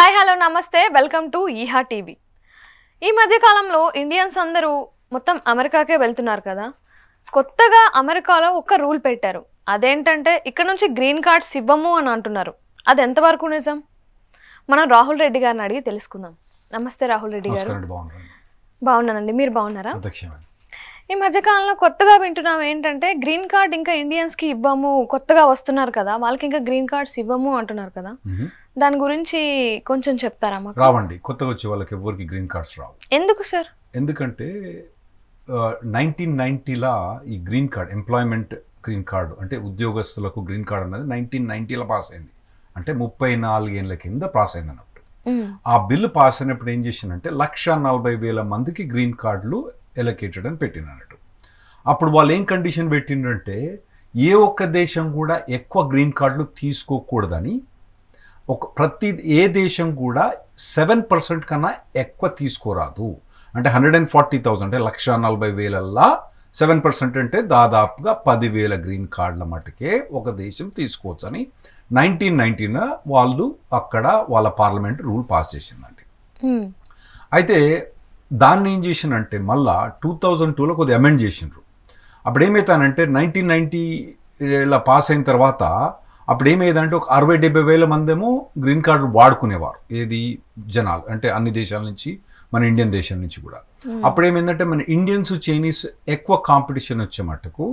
Hi hello నమస్తే welcome to ఈహా TV ఈ మధ్యకాలంలో ఇండియన్స్ అందరూ మొత్తం అమెరికాకే వెళ్తున్నారు కదా కొత్తగా అమెరికాలో ఒక రూల్ పెట్టారు అదేంటంటే ఇక్కడ నుంచి గ్రీన్ కార్డ్స్ ఇవ్వము అని అంటున్నారు అది ఎంతవరకు నిజం మనం రాహుల్ రెడ్డి గారిని అడిగి తెలుసుకుందాం నమస్తే రాహుల్ రెడ్డి గారు బాగున్నానండి మీరు బాగున్నారా ఈ మధ్యకాలంలో కొత్తగా వింటున్నాం ఏంటంటే గ్రీన్ కార్డ్ ఇంకా ఇండియన్స్కి ఇవ్వము కొత్తగా వస్తున్నారు కదా వాళ్ళకి ఇంకా గ్రీన్ కార్డ్స్ ఇవ్వము అంటున్నారు కదా దాని గురించి కొంచెం చెప్తారా మాకు రావండి కొత్తగా వచ్చే వాళ్ళకి ఎవరికి గ్రీన్ కార్డ్స్ రావు ఎందుకు సార్ ఎందుకంటే నైన్టీన్ నైన్టీలా ఈ green card employment green card అంటే ఉద్యోగస్తులకు గ్రీన్ కార్డ్ అన్నది నైన్టీన్ నైన్టీలో పాస్ అయింది అంటే ముప్పై నాలుగేళ్ల కింద పాస్ అయింది అన్నప్పుడు ఆ బిల్లు పాస్ అయినప్పుడు ఏం అంటే లక్ష నలభై వేల మందికి గ్రీన్ కార్డులు ఎలకేటెడ్ అని పెట్టినట్టు అప్పుడు వాళ్ళు ఏం కండిషన్ పెట్టిండ్రంటే ఏ ఒక్క దేశం కూడా ఎక్కువ గ్రీన్ కార్డులు తీసుకోకూడదని ఒక ప్రతి ఏ దేశం కూడా సెవెన్ పర్సెంట్ కన్నా ఎక్కువ తీసుకోరాదు అంటే హండ్రెడ్ అండ్ ఫార్టీ థౌసండ్ అంటే లక్ష నలభై వేలల్లా సెవెన్ పర్సెంట్ అంటే దాదాపుగా పదివేల గ్రీన్ కార్డుల మటుకే ఒక దేశం తీసుకోవచ్చని నైన్టీన్ నైన్టీన్ వాళ్ళు అక్కడ వాళ్ళ పార్లమెంట్ రూల్ పాస్ చేసిందండి అయితే దాన్ని ఏం చేసిందంటే మళ్ళా టూ థౌజండ్ టూలో కొద్దిగా అమెండ్ చేసిండ్రు అప్పుడు ఏమవుతానంటే నైన్టీన్ నైన్టీ ఇలా పాస్ అయిన తర్వాత అప్పుడు ఏమయ్యేదంటే ఒక అరవై డెబ్బై వేల మందేమో గ్రీన్ కార్డు వాడుకునేవారు ఏది జనాలు అంటే అన్ని దేశాల నుంచి మన ఇండియన్ దేశం నుంచి కూడా అప్పుడు ఏమైందంటే మన ఇండియన్స్ చైనీస్ ఎక్కువ కాంపిటీషన్ వచ్చే మట్టుకు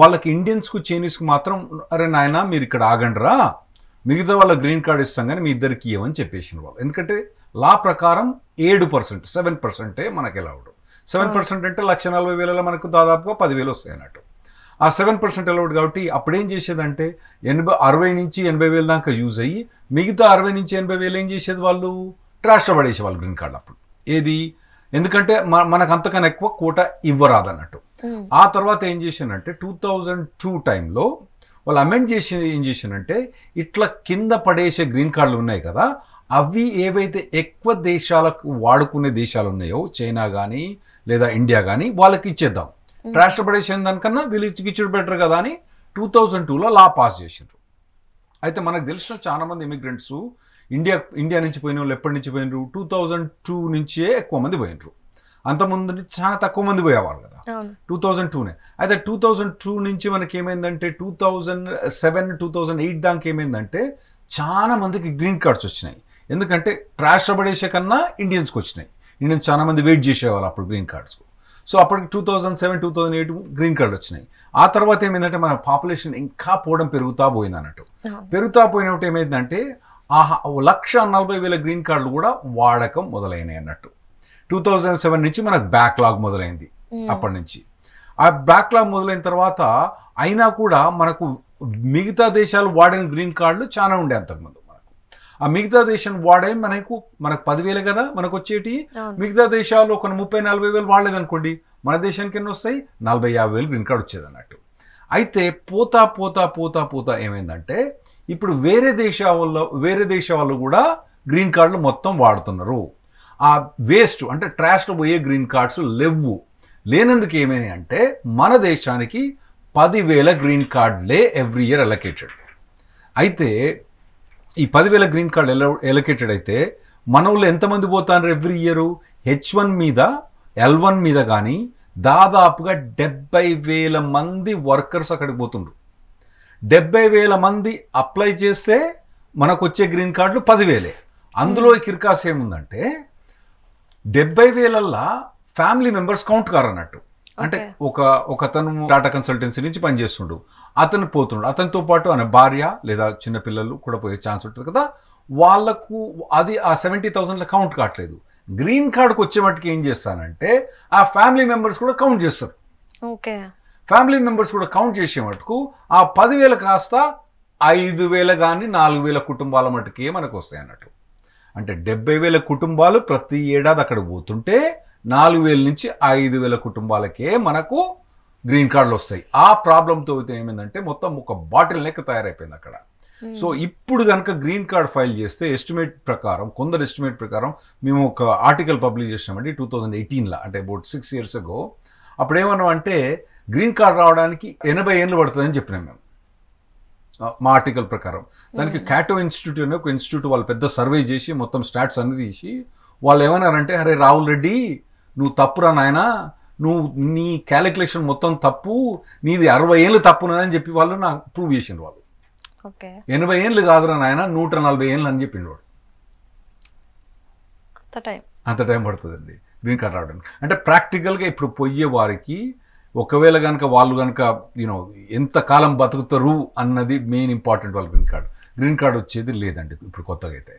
వాళ్ళకి ఇండియన్స్కు చైనీస్కు మాత్రం అరే నాయన మీరు ఇక్కడ ఆగండిరా మిగతా వాళ్ళ గ్రీన్ కార్డు ఇస్తాం కానీ మీ ఇద్దరికి ఇవ్వని చెప్పేసి వాళ్ళు ఎందుకంటే లా ప్రకారం ఏడు పర్సెంట్ సెవెన్ పర్సెంటే మనకి ఎలా అలౌడ్ సెవెన్ పర్సెంట్ అంటే లక్ష నలభై వేలలో మనకు దాదాపుగా పదివేలు వస్తాయి అన్నట్టు ఆ సెవెన్ పర్సెంట్ అలౌడ్ కాబట్టి అప్పుడు ఏం చేసేదంటే ఎనభై అరవై నుంచి ఎనభై వేల దాకా యూజ్ అయ్యి మిగతా అరవై నుంచి ఎనభై వేలు ఏం చేసేది వాళ్ళు ట్రాష్లో పడేసేవాళ్ళు గ్రీన్ కార్డు అప్పుడు ఏది ఎందుకంటే మనకు అంతకన్నా ఎక్కువ కోట ఇవ్వరాదన్నట్టు ఆ తర్వాత ఏం చేశానంటే టూ థౌజండ్ టూ టైంలో వాళ్ళు అమెండ్ చేసి ఏం చేశానంటే ఇట్లా కింద పడేసే గ్రీన్ కార్డులు ఉన్నాయి కదా అవి ఏవైతే ఎక్కువ దేశాలకు వాడుకునే దేశాలు ఉన్నాయో చైనా కానీ లేదా ఇండియా కానీ వాళ్ళకి ఇచ్చేద్దాం ట్రాష్ hmm. పడేసిన దానికన్నా వీళ్ళు ఇచ్చుడు బెటర్ కదా అని టూ థౌజండ్ టూలో లా పాస్ చేసిండ్రు అయితే మనకు తెలిసిన చాలామంది ఇమిగ్రెంట్స్ ఇండియా ఇండియా నుంచి పోయిన వాళ్ళు ఎప్పటి నుంచి పోయినరు టూ థౌజండ్ టూ నుంచే ఎక్కువ మంది పోయినరు అంతకుముందు నుంచి చాలా తక్కువ మంది పోయేవాళ్ళు కదా టూ థౌజండ్ టూనే అయితే టూ థౌజండ్ టూ నుంచి మనకి ఏమైందంటే two thousand seven two thousand eight దానికి ఏమైందంటే చాలా మందికి గ్రీన్ కార్డ్స్ వచ్చినాయి ఎందుకంటే ట్రాష్ కన్నా ఇండియన్స్ వచ్చినాయి ఇండియన్స్ చాలా మంది వెయిట్ చేసేవాళ్ళు అప్పుడు గ్రీన్ కార్డ్స్కు సో అప్పటికి two thousand seven two thousand eight green card వచ్చినాయి ఆ తర్వాత ఏమైందంటే మన పాపులేషన్ ఇంకా పోవడం పెరుగుతా పోయింది అన్నట్టు పెరుగుతా పోయినట్టు ఏమైందంటే ఆ లక్ష నలభై వేల గ్రీన్ కార్డులు కూడా వాడకం మొదలైనాయి అన్నట్టు టూ థౌజండ్ సెవెన్ నుంచి మనకు బ్యాక్లాగ్ మొదలైంది అప్పటి నుంచి ఆ బ్యాక్లాగ్ మొదలైన తర్వాత అయినా కూడా మనకు మిగతా దేశాలు వాడిన గ్రీన్ కార్డులు చాలా ఉండే అంతకుముందు ఆ మిగతా దేశం వాడే మనకు మనకు పదివేలు కదా మనకు వచ్చేటి మిగతా దేశాలు ఒక ముప్పై నలభై వేలు వాడలేదనుకోండి మన దేశానికి ఎన్ని వస్తాయి నలభై యాభై వేలు గ్రీన్ కార్డ్ వచ్చేది అన్నట్టు అయితే పోతా పోతా పోతా పోతా ఏమైందంటే ఇప్పుడు వేరే దేశాల్లో వేరే దేశాలు కూడా గ్రీన్ కార్డులు మొత్తం వాడుతున్నారు ఆ వేస్ట్ అంటే ట్రాష్లో పోయే గ్రీన్ కార్డ్స్ లేవు లేనందుకు ఏమైనా అంటే మన దేశానికి పదివేల గ్రీన్ కార్డులే ఎవ్రీ ఇయర్ అలొకేటెడ్ అయితే ఈ పదివేల గ్రీన్ కార్డ్ ఎలో ఎలొకేటెడ్ అయితే మనవులు ఎంతమంది పోతారు ఎవ్రీ ఇయర్ హెచ్ వన్ మీద ఎల్ వన్ మీద కానీ దాదాపుగా డెబ్బై వేల మంది వర్కర్స్ అక్కడికి పోతుండ్రు డెబ్బై వేల మంది అప్లై చేస్తే మనకు వచ్చే గ్రీన్ కార్డులు పదివేలే అందులో కిర్కాస్ ఏముందంటే డెబ్బై వేలల్లా ఫ్యామిలీ మెంబర్స్ కౌంట్ అన్నట్టు అంటే ఒక ఒక అతను టాటా కన్సల్టెన్సీ నుంచి పనిచేస్తుండు అతను పోతుండు అతనితో పాటు ఆయన భార్య లేదా చిన్న పిల్లలు కూడా పోయే ఛాన్స్ ఉంటుంది కదా వాళ్ళకు అది ఆ సెవెంటీ థౌసండ్లో కౌంట్ కావట్లేదు గ్రీన్ కార్డ్కి వచ్చే మట్టుకు ఏం చేస్తానంటే ఆ ఫ్యామిలీ మెంబర్స్ కూడా కౌంట్ చేస్తారు ఓకే ఫ్యామిలీ మెంబర్స్ కూడా కౌంట్ చేసే మటుకు ఆ పదివేల కాస్త ఐదు వేల కానీ నాలుగు వేల కుటుంబాల మటుకే మనకు వస్తాయి అన్నట్టు అంటే డెబ్బై వేల కుటుంబాలు ప్రతి ఏడాది అక్కడ పోతుంటే నాలుగు వేల నుంచి ఐదు వేల కుటుంబాలకే మనకు గ్రీన్ కార్డులు వస్తాయి ఆ ప్రాబ్లంతో అయితే ఏమైందంటే మొత్తం ఒక బాటిల్ లెక్క తయారైపోయింది అక్కడ hmm. సో ఇప్పుడు కనుక గ్రీన్ కార్డ్ ఫైల్ చేస్తే ఎస్టిమేట్ ప్రకారం కొందరు ఎస్టిమేట్ ప్రకారం మేము ఒక ఆర్టికల్ పబ్లిష్ చేసినామండి టూ థౌజండ్ ఎయిటీన్లో అంటే అబౌట్ సిక్స్ ఇయర్స్ అగో అప్పుడు ఏమన్నా అంటే గ్రీన్ కార్డ్ రావడానికి ఎనభై ఏళ్ళు పడుతుందని చెప్పినాం మేము మా ఆర్టికల్ ప్రకారం దానికి క్యాటో ఇన్స్టిట్యూట్ అనే ఒక ఇన్స్టిట్యూట్ వాళ్ళు పెద్ద సర్వే చేసి మొత్తం స్టాట్స్ అన్ని తీసి వాళ్ళు ఏమన్నారంటే అరే రాహుల్ రెడ్డి నువ్వు తప్పురా నాయన నువ్వు నీ క్యాలిక్యులేషన్ మొత్తం తప్పు నీది అరవై ఏళ్ళు తప్పునదని చెప్పి వాళ్ళు నాకు ప్రూవ్ చేసిండు వాళ్ళు ఎనభై ఏళ్ళు కాదురా నాయన నూట నలభై ఏళ్ళు అని చెప్పిండు వాడు అంత టైం పడుతుందండి గ్రీన్ కార్డ్ రావడానికి అంటే ప్రాక్టికల్గా ఇప్పుడు పోయే వారికి ఒకవేళ కనుక వాళ్ళు కనుక యూనో ఎంత కాలం బతుకుతారు అన్నది మెయిన్ ఇంపార్టెంట్ వాళ్ళు గ్రీన్ కార్డ్ గ్రీన్ కార్డ్ వచ్చేది లేదండి ఇప్పుడు కొత్తగా అయితే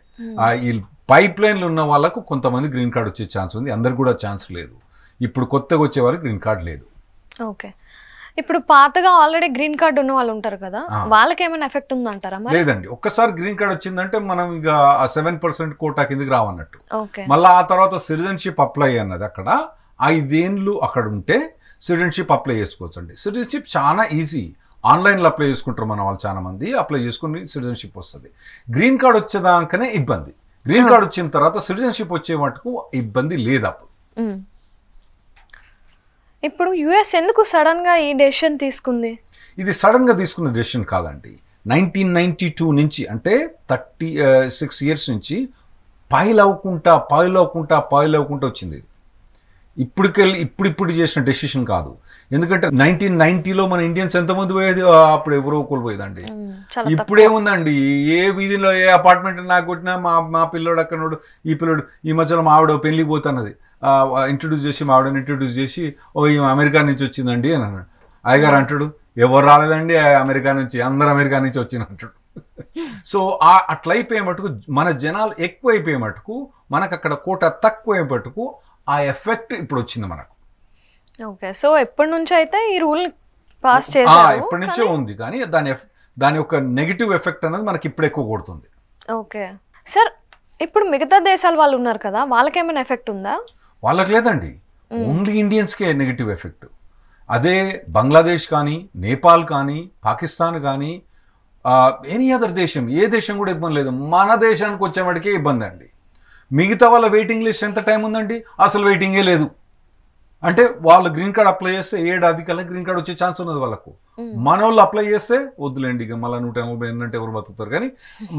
పైప్ లైన్లు ఉన్న వాళ్ళకు కొంతమంది గ్రీన్ కార్డ్ వచ్చే ఛాన్స్ ఉంది అందరు కూడా ఛాన్స్ లేదు ఇప్పుడు కొత్తగా వచ్చే వాళ్ళకి గ్రీన్ కార్డ్ లేదు ఓకే ఇప్పుడు పాతగా ఆల్రెడీ గ్రీన్ కార్డు ఉన్న వాళ్ళు ఉంటారు కదా వాళ్ళకి ఏమైనా ఎఫెక్ట్ ఉందంటారా లేదండి ఒక్కసారి గ్రీన్ కార్డ్ వచ్చిందంటే మనం ఇక ఆ సెవెన్ పర్సెంట్ కోటా కిందకి రావన్నట్టు మళ్ళీ ఆ తర్వాత సిటిజన్షిప్ అప్లై అన్నది అక్కడ ఐదేండ్లు అక్కడ ఉంటే సిటిజన్షిప్ అప్లై చేసుకోవచ్చు అండి సిటిజన్షిప్ చాలా ఈజీ ఆన్లైన్లో అప్లై చేసుకుంటారు మన వాళ్ళు చాలామంది అప్లై చేసుకుని సిటిజన్షిప్ వస్తుంది గ్రీన్ కార్డ్ వచ్చేదాకనే ఇబ్బంది గ్రీన్ కార్డ్ వచ్చిన తర్వాత సిటిజన్షిప్ వచ్చే మటుకు ఇబ్బంది లేదు అప్పుడు ఇప్పుడు యుఎస్ ఎందుకు సడన్ గా ఈ డెసిషన్ తీసుకుంది ఇది సడన్ గా తీసుకున్న డెసిషన్ కాదండి నైన్టీన్ నైన్టీ టూ నుంచి అంటే థర్టీ సిక్స్ ఇయర్స్ నుంచి పాయిల్ అవ్వకుండా పాయిల్ అవ్వకుండా పాయిల్ అవ్వకుండా వచ్చింది ఇప్పటికెళ్ళి ఇప్పుడు ఇప్పుడు చేసిన డెసిషన్ కాదు ఎందుకంటే నైన్టీన్ నైన్టీలో మన ఇండియన్స్ ఎంతమంది పోయేది అప్పుడు ఎవరో కోల్పోయేదండి ఇప్పుడే ఉందండి ఏ వీధిలో ఏ అపార్ట్మెంట్ నాకు కొట్టినా మా మా పిల్లోడు అక్కడోడు ఈ పిల్లోడు ఈ మధ్యలో మా ఆవిడ పోతున్నది ఇంట్రడ్యూస్ చేసి మా ఆవిడని ఇంట్రడ్యూస్ చేసి ఓ ఈ అమెరికా నుంచి వచ్చిందండి అని అన్నాడు అయ్యగారు అంటాడు ఎవరు రాలేదండి అమెరికా నుంచి అందరు అమెరికా నుంచి వచ్చిన అంటాడు సో అట్లయిపోయే మటుకు మన జనాలు ఎక్కువ అయిపోయే మటుకు మనకు అక్కడ కోట తక్కువ మటుకు ఆ ఎఫెక్ట్ ఇప్పుడు వచ్చింది మనకు ఓకే సో ఎప్పటి నుంచి అయితే ఈ రూల్ పాస్ చేశారు ఎప్పటి నుంచో ఉంది కానీ దాని దాని యొక్క నెగిటివ్ ఎఫెక్ట్ అనేది మనకి ఇప్పుడు ఎక్కువ కొడుతుంది ఓకే సార్ ఇప్పుడు మిగతా దేశాల వాళ్ళు ఉన్నారు కదా వాళ్ళకి ఏమైనా ఎఫెక్ట్ ఉందా వాళ్ళకి లేదండి ఓన్లీ ఇండియన్స్కే నెగిటివ్ ఎఫెక్ట్ అదే బంగ్లాదేశ్ కానీ నేపాల్ కానీ పాకిస్తాన్ కానీ ఎనీ అదర్ దేశం ఏ దేశం కూడా ఇబ్బంది లేదు మన దేశానికి వచ్చేవాడికే ఇబ్బంది అండి మిగతా వాళ్ళ వెయిటింగ్ లిస్ట్ ఎంత టైం ఉందండి అసలు వెయిటింగే లేదు అంటే వాళ్ళు గ్రీన్ కార్డ్ అప్లై చేస్తే ఏడాది కల్లా గ్రీన్ కార్డ్ వచ్చే ఛాన్స్ ఉన్నది వాళ్ళకు మన వాళ్ళు అప్లై చేస్తే వద్దులేండి ఇక మళ్ళీ నూట ఎనభై ఏంటంటే ఎవరు బతుకుతారు కానీ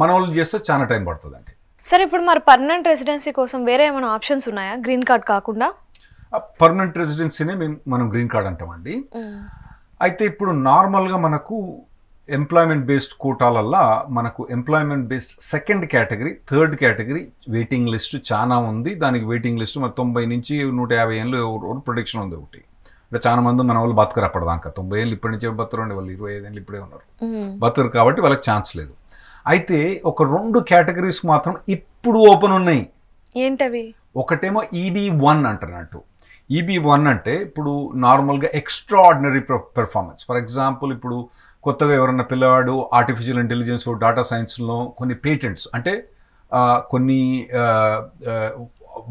మన వాళ్ళు చేస్తే చాలా టైం పడుతుంది అండి సరే ఇప్పుడు మరి పర్మనెంట్ రెసిడెన్సీ కోసం వేరే ఏమైనా ఆప్షన్స్ ఉన్నాయా గ్రీన్ కార్డ్ కాకుండా పర్మనెంట్ రెసిడెన్సీనే మేము మనం గ్రీన్ కార్డ్ అంటామండి అయితే ఇప్పుడు నార్మల్గా మనకు ఎంప్లాయ్మెంట్ బేస్డ్ కోటాలల్లా మనకు employment based second category third category waiting list చాలా ఉంది దానికి వెయిటింగ్ లిస్ట్ మరి తొంభై నుంచి నూట యాభై ఏళ్ళు ప్రొడిక్షన్ ఉంది ఒకటి అంటే చాలా మంది మన వాళ్ళు బతకరు అప్పటిదాకా తొంభై ఏళ్ళు ఇప్పటి నుంచే బతకరండి వాళ్ళు ఇరవై ఐదు ఏళ్ళు ఇప్పుడే ఉన్నారు బతకరు కాబట్టి వాళ్ళకి ఛాన్స్ లేదు అయితే ఒక రెండు కేటగిరీస్ మాత్రం ఇప్పుడు ఓపెన్ ఉన్నాయి ఏంటవి ఒకటేమో ఈబీ e వన్ అంటున్నట్టు ఈబీ e వన్ అంటే ఇప్పుడు నార్మల్గా extra ordinary performance for example ఇప్పుడు కొత్తగా ఎవరన్నా పిల్లవాడు ఆర్టిఫిషియల్ ఇంటెలిజెన్స్ డేటా సైన్స్లో కొన్ని పేటెంట్స్ అంటే కొన్ని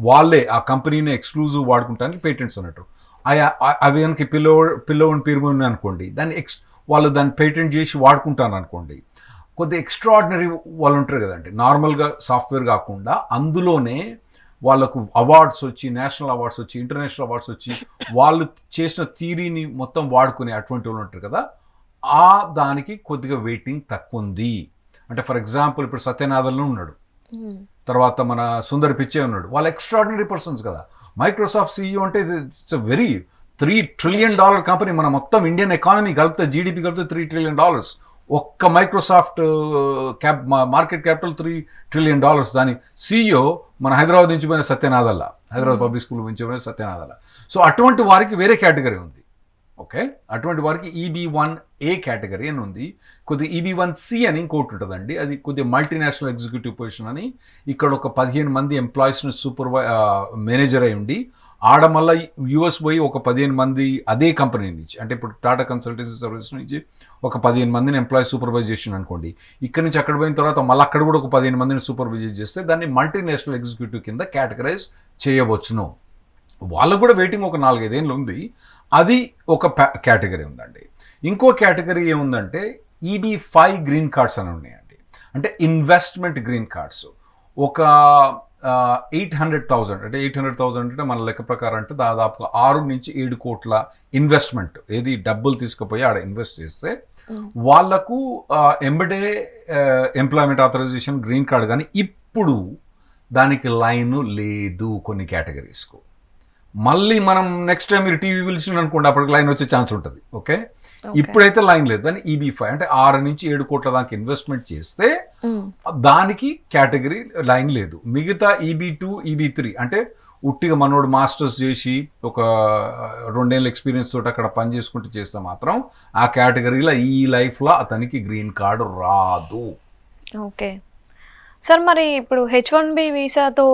వాళ్ళే ఆ కంపెనీని ఎక్స్క్లూజివ్ వాడుకుంటానికి పేటెంట్స్ అన్నట్టు అవి కనుక పిల్లో పిల్లవని పేరు ఉంది అనుకోండి దాన్ని ఎక్స్ వాళ్ళు దాన్ని పేటెంట్ చేసి వాడుకుంటాను అనుకోండి కొద్ది ఆర్డినరీ వాళ్ళు ఉంటారు కదండి నార్మల్గా సాఫ్ట్వేర్ కాకుండా అందులోనే వాళ్ళకు అవార్డ్స్ వచ్చి నేషనల్ అవార్డ్స్ వచ్చి ఇంటర్నేషనల్ అవార్డ్స్ వచ్చి వాళ్ళు చేసిన థీరీని మొత్తం వాడుకునే అటువంటి వాళ్ళు ఉంటారు కదా ఆ దానికి కొద్దిగా వెయిటింగ్ తక్కువ ఉంది అంటే ఫర్ ఎగ్జాంపుల్ ఇప్పుడు సత్యనాథన్లో ఉన్నాడు తర్వాత మన సుందర్ పిచ్చే ఉన్నాడు వాళ్ళు ఎక్స్ట్రాడినరీ పర్సన్స్ కదా మైక్రోసాఫ్ట్ సీఈఓ e అంటే it's very three trillion dollar company మన మొత్తం ఇండియన్ ఎకానమీ కలిపితే జీడిపి కలిపితే త్రీ ట్రిలియన్ డాలర్స్ ఒక్క Microsoft uh, cap market capital three trillion dollars దాని సీఈఓ మన హైదరాబాద్ నుంచి పోయిన సత్యనాథల్ల హైదరాబాద్ పబ్లిక్ స్కూల్ నుంచి పోయిన సత్యనాథల్ల సో అటువంటి వారికి వేరే కేటగిరీ ఉంది ఓకే అటువంటి వారికి ఈబీ వన్ ఏ కేటగిరీ అని ఉంది కొద్దిగా ఈబీ వన్ సి అని ఇంకోటి ఉంటుందండి అది కొద్దిగా మల్టీనేషనల్ ఎగ్జిక్యూటివ్ పొజిషన్ అని ఇక్కడ ఒక పదిహేను మంది ఎంప్లాయీస్ని సూపర్వై మేనేజర్ అయి ఉండి ఆడ మళ్ళా యూఎస్ పోయి ఒక పదిహేను మంది అదే కంపెనీ నుంచి అంటే ఇప్పుడు టాటా కన్సల్టెన్సీ సర్వీస్ నుంచి ఒక పదిహేను మందిని ఎంప్లాయీ సూపర్వైజ్ చేసి అనుకోండి ఇక్కడ నుంచి అక్కడ పోయిన తర్వాత మళ్ళీ అక్కడ కూడా ఒక పదిహేను మందిని సూపర్వైజ్ చేస్తే దాన్ని మల్టీనేషనల్ ఎగ్జిక్యూటివ్ కింద కేటగరైజ్ చేయవచ్చును వాళ్ళకు కూడా వెయిటింగ్ ఒక నాలుగైదేళ్ళు ఉంది అది ఒక కేటగిరీ ఉందండి ఇంకో కేటగిరీ ఏముందంటే ఈబీ ఫైవ్ గ్రీన్ కార్డ్స్ అని ఉన్నాయండి అంటే ఇన్వెస్ట్మెంట్ గ్రీన్ కార్డ్స్ ఒక ఎయిట్ హండ్రెడ్ థౌజండ్ అంటే ఎయిట్ హండ్రెడ్ థౌజండ్ అంటే మన లెక్క ప్రకారం అంటే దాదాపుగా ఆరు నుంచి ఏడు కోట్ల ఇన్వెస్ట్మెంట్ ఏది డబ్బులు తీసుకుపోయి ఆడ ఇన్వెస్ట్ చేస్తే వాళ్లకు ఎంబడే ఎంప్లాయ్మెంట్ ఆథరైజేషన్ గ్రీన్ కార్డ్ కానీ ఇప్పుడు దానికి లైన్ లేదు కొన్ని కేటగిరీస్కు మళ్ళీ మనం నెక్స్ట్ టైం మీరు టీవీ పిలిచిన అనుకోండి అప్పటికి లైన్ వచ్చే ఛాన్స్ ఉంటుంది ఓకే ఇప్పుడైతే లైన్ లేదు దాన్ని ఈబీ e ఫైవ్ అంటే ఆరు నుంచి ఏడు కోట్ల దానికి ఇన్వెస్ట్మెంట్ చేస్తే దానికి కేటగిరీ లైన్ లేదు మిగతా ఈబీ టూ ఈబీ త్రీ అంటే ఉట్టిగా మనోడు మాస్టర్స్ చేసి ఒక రెండేళ్ళ ఎక్స్పీరియన్స్ తోటి అక్కడ పని చేసుకుంటూ చేస్తే మాత్రం ఆ కేటగిరీలో ఈ లైఫ్లో అతనికి గ్రీన్ కార్డు రాదు ఓకే సార్ మరి ఇప్పుడు హెచ్ వన్ బి వీసాతో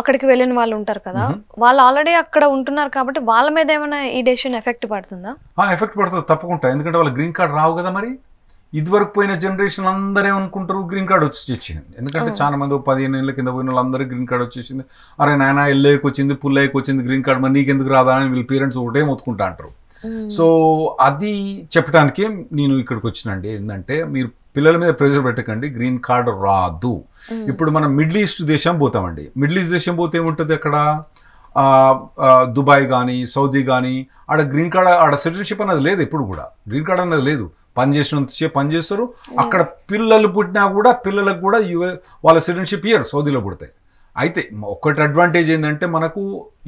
అక్కడికి వెళ్ళిన వాళ్ళు ఉంటారు కదా వాళ్ళు ఆల్రెడీ అక్కడ ఉంటున్నారు కాబట్టి వాళ్ళ మీద ఏమైనా ఈ డెసిషన్ ఎఫెక్ట్ పడుతుందా ఎఫెక్ట్ పడుతుంది తప్పకుండా ఎందుకంటే వాళ్ళ గ్రీన్ కార్డ్ రావు కదా మరి ఇదివరకు పోయిన జనరేషన్ అందరూ ఏమనుకుంటారు గ్రీన్ కార్డ్ వచ్చింది ఎందుకంటే చాలా మంది పదిహేను ఏళ్ళ కింద పోయిన వాళ్ళందరూ గ్రీన్ కార్డ్ వచ్చేసింది అరే నాయన ఎల్ఐకి వచ్చింది పుల్లయ్యకి వచ్చింది గ్రీన్ కార్డ్ మరి ఎందుకు రాదా అని వీళ్ళ పేరెంట్స్ ఒకటే మొత్తుకుంటా అంటారు సో అది చెప్పడానికి నేను ఇక్కడికి వచ్చినండి ఏంటంటే మీరు పిల్లల మీద ప్రెజర్ పెట్టకండి గ్రీన్ కార్డ్ రాదు ఇప్పుడు మనం మిడిల్ ఈస్ట్ దేశం పోతామండి మిడిల్ ఈస్ట్ దేశం పోతే ఏముంటుంది అక్కడ దుబాయ్ కానీ సౌదీ కానీ ఆడ గ్రీన్ కార్డ్ ఆడ సిటిజన్షిప్ అన్నది లేదు ఎప్పుడు కూడా గ్రీన్ కార్డ్ అన్నది లేదు పని చే పని చేస్తారు అక్కడ పిల్లలు పుట్టినా కూడా పిల్లలకు కూడా యుఏ వాళ్ళ సిటిజన్షిప్ ఇయర్ సౌదీలో పుడతాయి అయితే ఒకటి అడ్వాంటేజ్ ఏంటంటే మనకు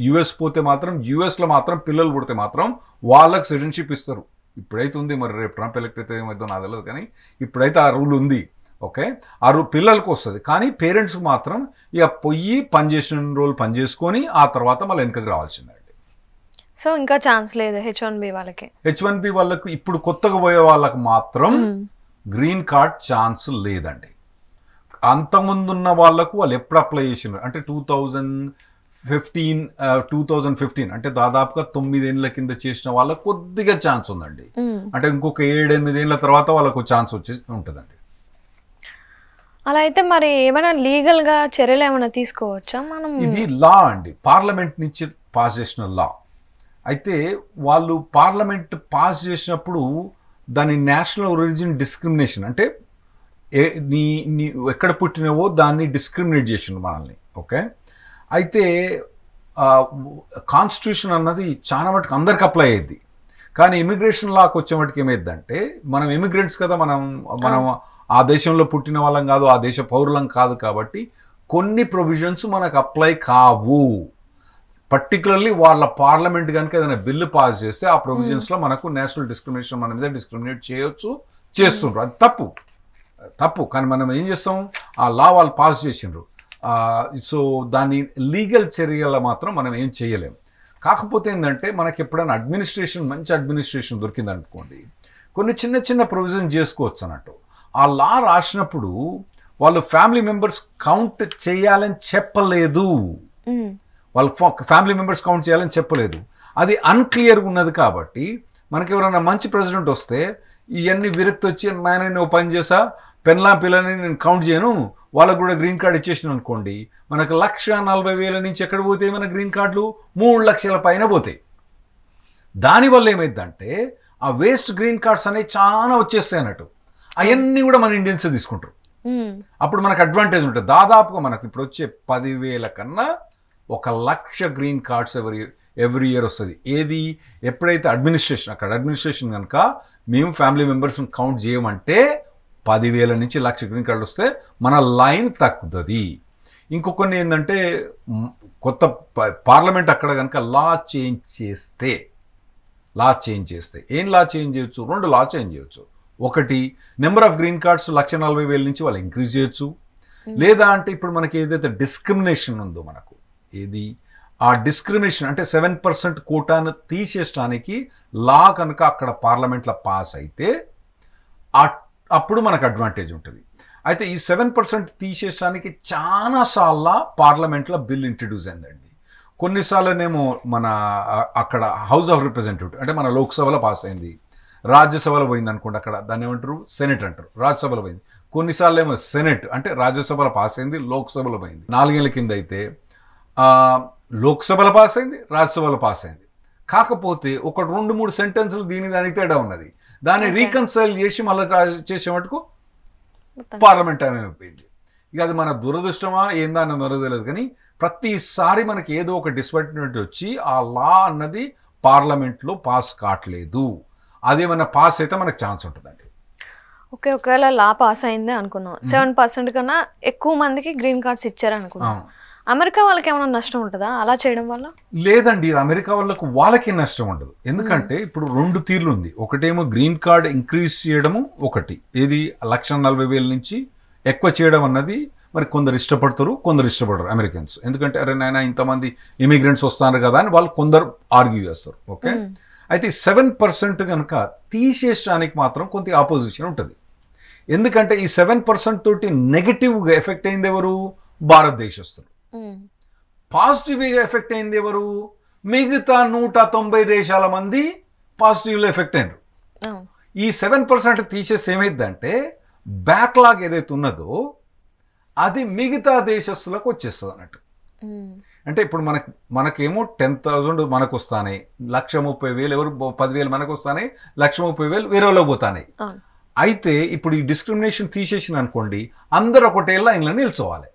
యుఎస్ పోతే మాత్రం యుఎస్లో మాత్రం పిల్లలు పుడితే మాత్రం వాళ్ళకు సిటిజన్షిప్ ఇస్తారు ఇప్పుడైతే ఉంది మరి రేపు ట్రంప్ ఎలక్ట్ అయితే ఏమైందో నాకు తెలియదు కానీ ఇప్పుడైతే ఆ రూల్ ఉంది ఓకే ఆ రూ పిల్లలకు వస్తుంది కానీ పేరెంట్స్కి మాత్రం ఇక పొయ్యి పనిచేసిన రోజులు పనిచేసుకొని ఆ తర్వాత మళ్ళీ వెనకకి రావాల్సిందే సో ఇంకా ఛాన్స్ లేదు హెచ్ వన్ బి వాళ్ళకి హెచ్ వన్ బి వాళ్ళకు ఇప్పుడు కొత్తగా పోయే వాళ్ళకి మాత్రం గ్రీన్ కార్డ్ ఛాన్స్ లేదండి ఉన్న వాళ్ళకు వాళ్ళు ఎప్పుడు అప్లై చేసినారు అంటే two thousand fifteen two thousand fifteen అంటే దాదాపుగా ఏళ్ళ కింద చేసిన వాళ్ళకు కొద్దిగా ఛాన్స్ ఉందండి అంటే ఇంకొక ఏడెనిమిదేళ్ల తర్వాత వాళ్ళకు ఛాన్స్ వచ్చి ఉంటుందండి అలా అయితే మరి ఏమైనా లీగల్గా చర్యలు ఏమైనా తీసుకోవచ్చా మనం ఇది లా అండి పార్లమెంట్ నుంచి పాస్ చేసిన లా అయితే వాళ్ళు పార్లమెంట్ పాస్ చేసినప్పుడు దాని నేషనల్ ఒరిజిన్ డిస్క్రిమినేషన్ అంటే నీ నీ ఎక్కడ పుట్టినవో దాన్ని డిస్క్రిమినేట్ చేసిండు మనల్ని ఓకే అయితే కాన్స్టిట్యూషన్ అన్నది చాలా మటుకు అందరికి అప్లై అయ్యేది కానీ ఇమిగ్రేషన్ లాకి వచ్చే మటుకు ఏమైందంటే మనం ఇమిగ్రెంట్స్ కదా మనం మనం ఆ దేశంలో పుట్టిన వాళ్ళం కాదు ఆ దేశ పౌరులం కాదు కాబట్టి కొన్ని ప్రొవిజన్స్ మనకు అప్లై కావు పర్టికులర్లీ వాళ్ళ పార్లమెంట్ కనుక ఏదైనా బిల్లు పాస్ చేస్తే ఆ ప్రొవిజన్స్లో hmm. మనకు నేషనల్ డిస్క్రిమినేషన్ మన మీద డిస్క్రిమినేట్ చేయొచ్చు చేస్తుండ్రు అది తప్పు తప్పు కానీ మనం ఏం చేస్తాం ఆ లా వాళ్ళు పాస్ చేసిండ్రు సో దాన్ని లీగల్ చర్యల మాత్రం మనం ఏం చేయలేం కాకపోతే ఏంటంటే మనకి ఎప్పుడైనా అడ్మినిస్ట్రేషన్ మంచి అడ్మినిస్ట్రేషన్ దొరికిందనుకోండి కొన్ని చిన్న చిన్న ప్రొవిజన్ చేసుకోవచ్చు అన్నట్టు ఆ లా రాసినప్పుడు వాళ్ళు ఫ్యామిలీ మెంబర్స్ కౌంట్ చేయాలని చెప్పలేదు hmm. వాళ్ళ ఫ్యామిలీ మెంబర్స్ కౌంట్ చేయాలని చెప్పలేదు అది అన్క్లియర్గా ఉన్నది కాబట్టి మనకి ఎవరైనా మంచి ప్రెసిడెంట్ వస్తే ఇవన్నీ విరక్తి వచ్చి నాయన నువ్వు పని చేసా పెన్లా పిల్లని నేను కౌంట్ చేయను వాళ్ళకు కూడా గ్రీన్ కార్డు ఇచ్చేసిన అనుకోండి మనకు లక్ష నలభై వేల నుంచి ఎక్కడ పోతే మన గ్రీన్ కార్డులు మూడు లక్షల పైన పోతాయి దానివల్ల ఏమైందంటే ఆ వేస్ట్ గ్రీన్ కార్డ్స్ అనేవి చాలా వచ్చేస్తాయి అన్నట్టు అవన్నీ కూడా మన ఇండియన్స్ తీసుకుంటారు అప్పుడు మనకు అడ్వాంటేజ్ ఉంటుంది దాదాపుగా మనకి ఇప్పుడు వచ్చే పదివేల కన్నా ఒక లక్ష గ్రీన్ కార్డ్స్ ఎవరి ఎవ్రీ ఇయర్ వస్తుంది ఏది ఎప్పుడైతే అడ్మినిస్ట్రేషన్ అక్కడ అడ్మినిస్ట్రేషన్ కనుక మేము ఫ్యామిలీ మెంబర్స్ని కౌంట్ చేయమంటే పదివేల నుంచి లక్ష గ్రీన్ కార్డులు వస్తే మన లైన్ తక్కుతుంది ఇంకొకరిని ఏంటంటే కొత్త పార్లమెంట్ అక్కడ కనుక లా చేంజ్ చేస్తే లా చేంజ్ చేస్తే ఏం లా చేంజ్ చేయొచ్చు రెండు లా చేంజ్ చేయొచ్చు ఒకటి number of green cards lakh నలభై వేల నుంచి వాళ్ళు ఇంక్రీజ్ చేయొచ్చు hmm. లేదా అంటే ఇప్పుడు మనకి ఏదైతే డిస్క్రిమినేషన్ ఉందో మనకు ఏది ఆ డిస్క్రిమినేషన్ అంటే సెవెన్ పర్సెంట్ కోటాను తీసేయడానికి లా కనుక అక్కడ పార్లమెంట్లో పాస్ అయితే అప్పుడు మనకు అడ్వాంటేజ్ ఉంటుంది అయితే ఈ సెవెన్ పర్సెంట్ తీసేయడానికి చాలాసార్లు పార్లమెంట్లో బిల్ ఇంట్రడ్యూస్ అయిందండి కొన్నిసార్లునేమో మన అక్కడ హౌస్ ఆఫ్ రిప్రజెంటేటివ్ అంటే మన లోక్సభలో పాస్ అయింది రాజ్యసభలో పోయింది అనుకోండి అక్కడ దాన్ని ఏమంటారు సెనెట్ అంటారు రాజ్యసభలో పోయింది కొన్నిసార్లు ఏమో సెనెట్ అంటే రాజ్యసభలో పాస్ అయింది లోక్సభలో పోయింది నాలుగేళ్ల కింద అయితే లోక్సభలో పాస్ అయింది రాజ్యసభలో పాస్ అయింది కాకపోతే ఒక రెండు మూడు సెంటెన్సులు దీని దానికి తేడా ఉన్నది దాన్ని రీకన్సైల్ చేసి మళ్ళీ చేసే మటుకు పార్లమెంట్ టైం అయిపోయింది ఇక అది మన దురదృష్టమా ఏందా అన్నది తెలియదు కానీ ప్రతిసారి మనకి ఏదో ఒక డిస్పట్మెంట్ వచ్చి ఆ లా అన్నది పార్లమెంట్లో పాస్ కావట్లేదు అదేమన్నా పాస్ అయితే మనకు ఛాన్స్ ఉంటుందండి ఓకే ఒకవేళ లా పాస్ అయిందే అనుకున్నాం సెవెన్ పర్సెంట్ కన్నా ఎక్కువ మందికి గ్రీన్ కార్డ్స్ ఇచ్చారనుకున్నాం అమెరికా వాళ్ళకి ఏమైనా నష్టం ఉంటుందా అలా చేయడం వల్ల లేదండి అమెరికా వాళ్ళకు వాళ్ళకే నష్టం ఉండదు ఎందుకంటే ఇప్పుడు రెండు తీర్లు ఉంది ఒకటేమో గ్రీన్ కార్డ్ ఇంక్రీజ్ చేయడము ఒకటి ఏది లక్ష నలభై వేల నుంచి ఎక్కువ చేయడం అన్నది మరి కొందరు ఇష్టపడతారు కొందరు ఇష్టపడరు అమెరికన్స్ ఎందుకంటే అరే నాయన ఇంతమంది ఇమిగ్రెంట్స్ వస్తున్నారు కదా అని వాళ్ళు కొందరు ఆర్గ్యూ చేస్తారు ఓకే అయితే సెవెన్ పర్సెంట్ కనుక తీసేసడానికి మాత్రం కొంత ఆపోజిషన్ ఉంటుంది ఎందుకంటే ఈ సెవెన్ పర్సెంట్ తోటి నెగిటివ్గా ఎఫెక్ట్ అయింది ఎవరు భారతదేశస్తులు పాజిటివ్గా ఎఫెక్ట్ అయింది ఎవరు మిగతా నూట తొంభై దేశాల మంది పాజిటివ్లో ఎఫెక్ట్ అయినారు ఈ సెవెన్ పర్సెంట్ తీసేసి ఏమైందంటే బ్యాక్లాగ్ ఏదైతే ఉన్నదో అది మిగతా దేశస్తులకు వచ్చేస్తుంది అన్నట్టు అంటే ఇప్పుడు మనకి మనకేమో టెన్ థౌజండ్ మనకు వస్తాయి లక్ష ముప్పై వేలు ఎవరు పదివేలు మనకు వస్తాయి లక్ష ముప్పై వేలు వేరేలో పోతాయి అయితే ఇప్పుడు ఈ డిస్క్రిమినేషన్ తీసేసిన అనుకోండి అందరు ఒకటేళ్ళ ఇంట్లో నిల్చోవాలి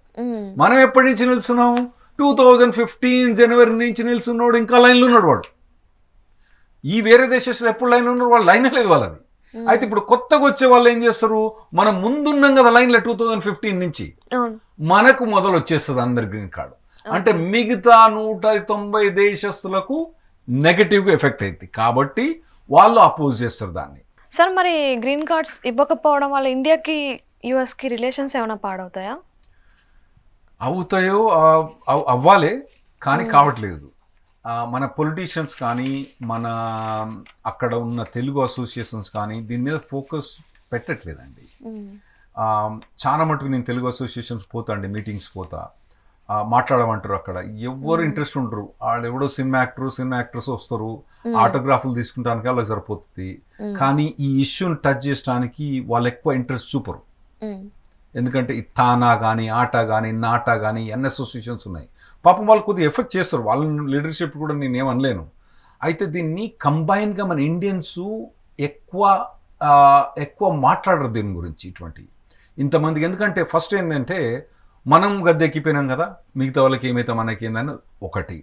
మనం ఎప్పటి నుంచి నిల్చున్నాం టూ థౌజండ్ ఫిఫ్టీన్ జనవరి నుంచి నిల్చున్నాడు ఇంకా లైన్లో ఉన్నాడు వాడు ఈ వేరే దేశంలో ఎప్పుడు లైన్ ఉన్నారు వాళ్ళు లైన్ లేదు వాళ్ళది అయితే ఇప్పుడు కొత్తగా వచ్చే వాళ్ళు ఏం చేస్తారు మనం ముందున్నాం కదా లైన్లో టూ థౌజండ్ ఫిఫ్టీన్ నుంచి మనకు మొదలు వచ్చేస్తుంది అందరి గ్రీన్ కార్డు అంటే మిగతా నూట తొంభై దేశస్తులకు నెగటివ్గా ఎఫెక్ట్ అయింది కాబట్టి వాళ్ళు అపోజ్ చేస్తారు దాన్ని సార్ మరి గ్రీన్ కార్డ్స్ ఇవ్వకపోవడం వల్ల ఇండియాకి యుఎస్కి రిలేషన్స్ ఏమైనా పాడవుతాయా అవుతాయో అవ్వాలి కానీ కావట్లేదు మన పొలిటీషియన్స్ కానీ మన అక్కడ ఉన్న తెలుగు అసోసియేషన్స్ కానీ దీని మీద ఫోకస్ పెట్టట్లేదండి చాలా మటుకు నేను తెలుగు అసోసియేషన్స్ పోతా అండి మీటింగ్స్ పోతా మాట్లాడమంటారు అక్కడ ఎవరు ఇంట్రెస్ట్ ఉండరు వాళ్ళు ఎవడో సినిమా యాక్టర్ సినిమా యాక్టర్స్ వస్తారు ఆటోగ్రాఫ్లు తీసుకుంటానికి వాళ్ళకి సరిపోతుంది కానీ ఈ ఇష్యూని టచ్ చేయడానికి వాళ్ళు ఎక్కువ ఇంట్రెస్ట్ చూపరు ఎందుకంటే తానా కానీ ఆట కానీ నాట కానీ ఎన్ అసోసియేషన్స్ ఉన్నాయి పాపం వాళ్ళు కొద్దిగా ఎఫెక్ట్ చేస్తారు వాళ్ళ లీడర్షిప్ కూడా నేను ఏమనలేను అయితే దీన్ని కంబైన్గా మన ఇండియన్సు ఎక్కువ ఎక్కువ మాట్లాడరు దీని గురించి ఇటువంటి ఇంతమందికి ఎందుకంటే ఫస్ట్ ఏంటంటే మనం గద్దె ఎక్కిపోయినాం కదా మిగతా వాళ్ళకి ఏమైతే మనకి ఏందని ఒకటి